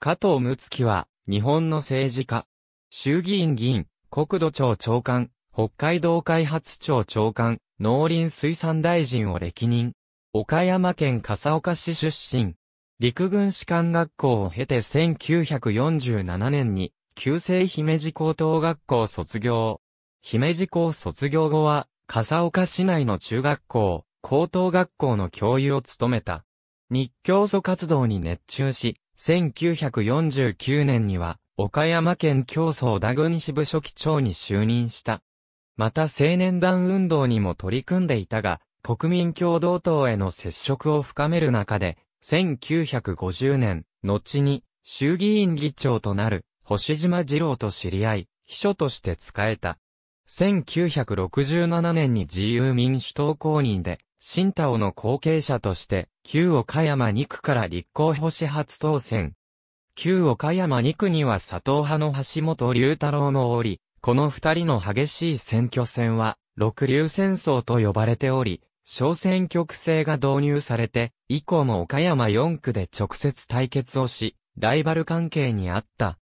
加藤睦月は、日本の政治家。衆議院議員、国土庁長官、北海道開発庁長官、農林水産大臣を歴任。岡山県笠岡市出身。陸軍士官学校を経て1947年に、旧制姫路高等学校卒業。姫路校卒業後は、笠岡市内の中学校、高等学校の教諭を務めた。日教祖活動に熱中し、1949年には、岡山県競争田郡支部書記長に就任した。また青年団運動にも取り組んでいたが、国民共同党への接触を深める中で、1950年、後に衆議院議長となる星島二郎と知り合い、秘書として仕えた。1967年に自由民主党公認で新太郎の後継者として、旧岡山2区から立候補し初当選。旧岡山2区には佐藤派の橋本龍太郎もおり、この二人の激しい選挙戦は、六流戦争と呼ばれており、小選挙区制が導入されて、以降も岡山4区で直接対決をし、ライバル関係にあった。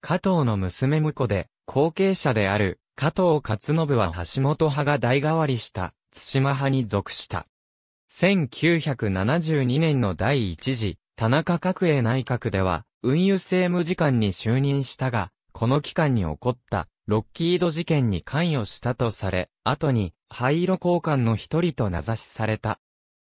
加藤の娘婿で、後継者である、加藤勝信は橋本派が代替わりした、津島派に属した。1972年の第一次、田中角栄内閣では、運輸政務次官に就任したが、この期間に起こった、ロッキード事件に関与したとされ、後に、灰色交換の一人と名指しされた。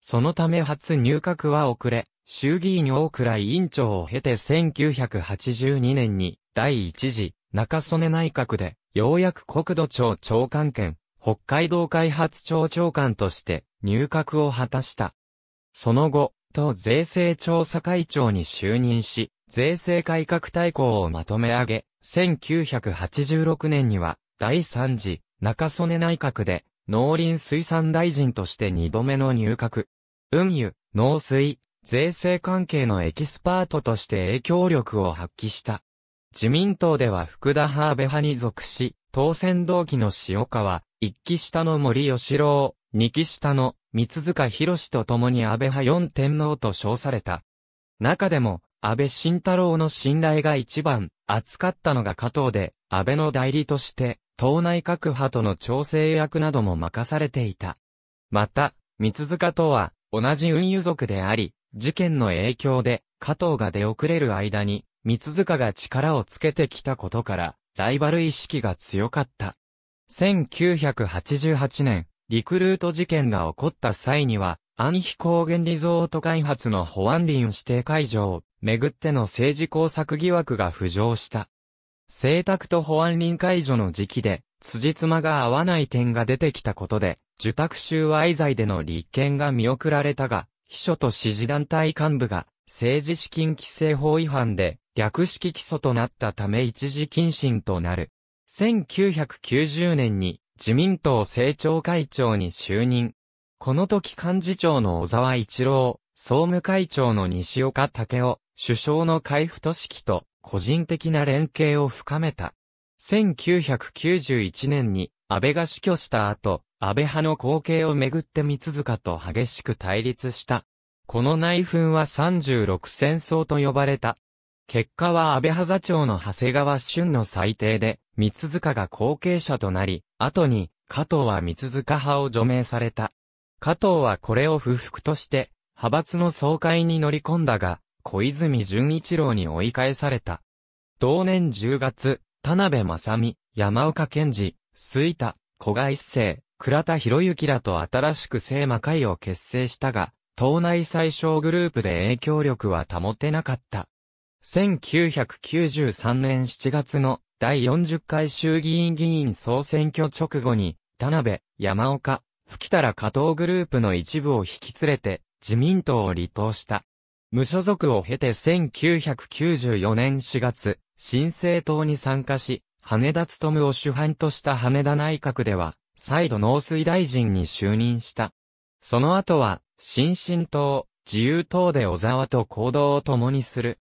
そのため初入閣は遅れ、衆議院大倉委員長を経て1982年に、第一次、中曽根内閣で、ようやく国土庁長官権、北海道開発庁長官として入閣を果たした。その後、党税制調査会長に就任し、税制改革大綱をまとめ上げ、1986年には第3次中曽根内閣で農林水産大臣として2度目の入閣。運輸、農水、税制関係のエキスパートとして影響力を発揮した。自民党では福田ハーベ派に属し、当選同期の塩川一期下の森吉郎、二期下の三塚博士と共に安倍派四天皇と称された。中でも、安倍晋太郎の信頼が一番厚かったのが加藤で、安倍の代理として、党内各派との調整役なども任されていた。また、三塚とは、同じ運輸族であり、事件の影響で、加藤が出遅れる間に、三塚が力をつけてきたことから、ライバル意識が強かった。1988年、リクルート事件が起こった際には、安比高原リゾート開発の保安林指定会場をめぐっての政治工作疑惑が浮上した。政宅と保安林解除の時期で、辻褄が合わない点が出てきたことで、受託収賄罪での立件が見送られたが、秘書と支持団体幹部が、政治資金規正法違反で、略式起訴となったため一時謹慎となる。1990年に自民党政調会長に就任。この時幹事長の小沢一郎、総務会長の西岡武夫、首相の海部俊樹と個人的な連携を深めた。1991年に安倍が死去した後、安倍派の後継をめぐって三塚と激しく対立した。この内紛は36戦争と呼ばれた。結果は安倍派座長の長谷川俊の裁定で、三塚が後継者となり、後に、加藤は三塚派を除名された。加藤はこれを不服として、派閥の総会に乗り込んだが、小泉純一郎に追い返された。同年10月、田辺正美、山岡健二、水田、小賀一世、倉田博之らと新しく聖魔会を結成したが、党内最小グループで影響力は保てなかった。1993年7月の第40回衆議院議員総選挙直後に、田辺、山岡、吹田ら加藤グループの一部を引き連れて、自民党を離党した。無所属を経て1994年4月、新政党に参加し、羽田勤を主犯とした羽田内閣では、再度農水大臣に就任した。その後は、新進党、自由党で小沢と行動を共にする。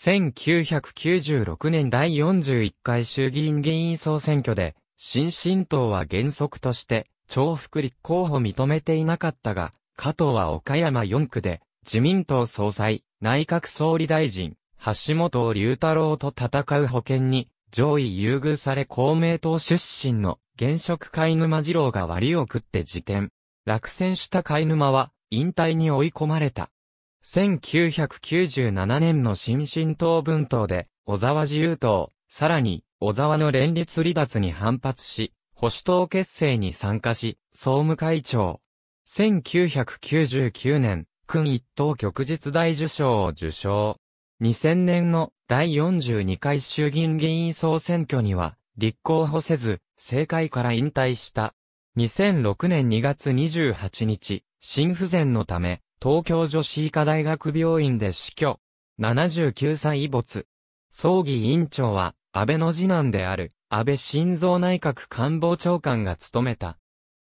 1996年第41回衆議院議員総選挙で、新進党は原則として、重複立候補認めていなかったが、加藤は岡山4区で、自民党総裁、内閣総理大臣、橋本龍太郎と戦う保険に、上位優遇され公明党出身の現職貝沼二郎が割を食って辞典。落選した貝沼は引退に追い込まれた。1997年の新進党文党で、小沢自由党、さらに、小沢の連立離脱に反発し、保守党結成に参加し、総務会長。1999年、君一等局実大受賞を受賞。2000年の第42回衆議院議員総選挙には、立候補せず、政界から引退した。2006年2月28日、心不全のため、東京女子医科大学病院で死去。79歳没。葬儀委員長は、安倍の次男である、安倍晋三内閣官房長官が務めた。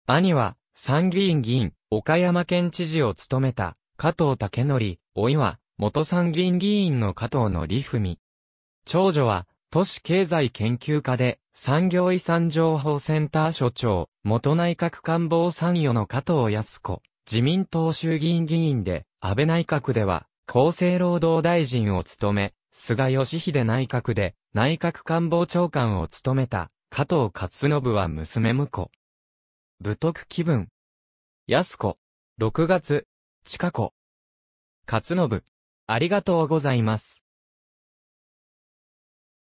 兄は、参議院議員、岡山県知事を務めた、加藤武則、おいは、元参議院議員の加藤のりふみ。長女は、都市経済研究家で、産業遺産情報センター所長、元内閣官房参与の加藤康子。自民党衆議院議員で、安倍内閣では、厚生労働大臣を務め、菅義偉内閣で、内閣官房長官を務めた、加藤勝信は娘婿。武徳気分。安子。6月。近子。勝信。ありがとうございます。